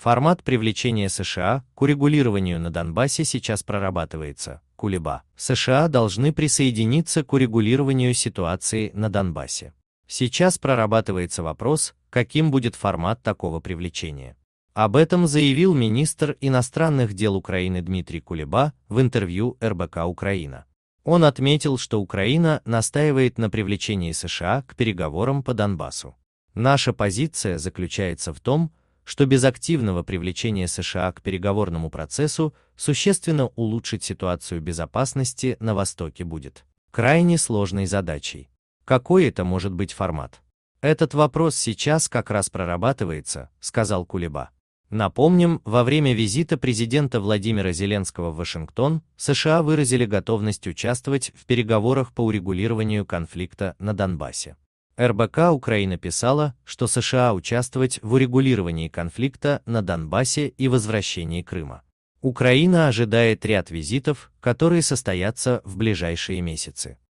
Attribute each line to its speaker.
Speaker 1: Формат привлечения США к урегулированию на Донбассе сейчас прорабатывается. Кулеба. США должны присоединиться к урегулированию ситуации на Донбассе. Сейчас прорабатывается вопрос, каким будет формат такого привлечения. Об этом заявил министр иностранных дел Украины Дмитрий Кулеба в интервью РБК «Украина». Он отметил, что Украина настаивает на привлечении США к переговорам по Донбассу. Наша позиция заключается в том, что без активного привлечения США к переговорному процессу существенно улучшить ситуацию безопасности на Востоке будет крайне сложной задачей. Какой это может быть формат? Этот вопрос сейчас как раз прорабатывается, сказал Кулеба. Напомним, во время визита президента Владимира Зеленского в Вашингтон США выразили готовность участвовать в переговорах по урегулированию конфликта на Донбассе. РБК Украина писала, что США участвовать в урегулировании конфликта на Донбассе и возвращении Крыма. Украина ожидает ряд визитов, которые состоятся в ближайшие месяцы.